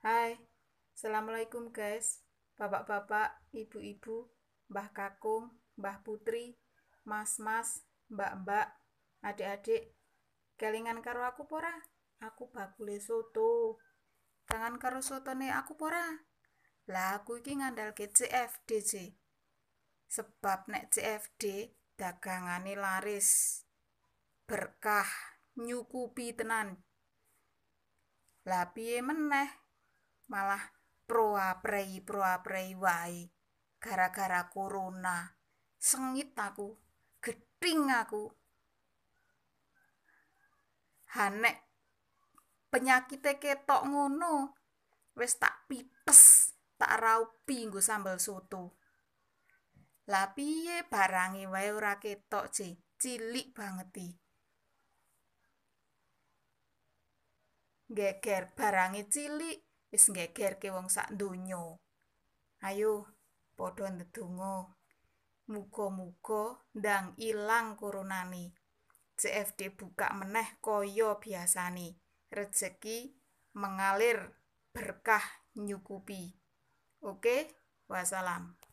Hai, Assalamualaikum guys. Bapak-bapak, ibu-ibu, mbah kakung, mbah putri, mas-mas, mbak-mbak, adik-adik. kelingan karo aku pora? Aku bakule soto. Tangan karo ne aku pora? Lah aku iki ngandalke CFD, Sebab nek CFD dagangane laris. Berkah nyukupi tenan. Lah piye meneh malah proa prei proa prei wae gara-gara corona sengit aku geding aku hanek penyakit ketok ngono wis tak pipes tak raupi nggo sambal soto lah piye barangi wae ora ketok je cilik banget i geger barangi cilik wis ngegerke wong sak donya. Ayo padha ndedonga. Muga-muga ndang ilang koronane. CFD buka meneh kaya biasane. Rezeki mengalir, berkah nyukupi. Oke, wassalam.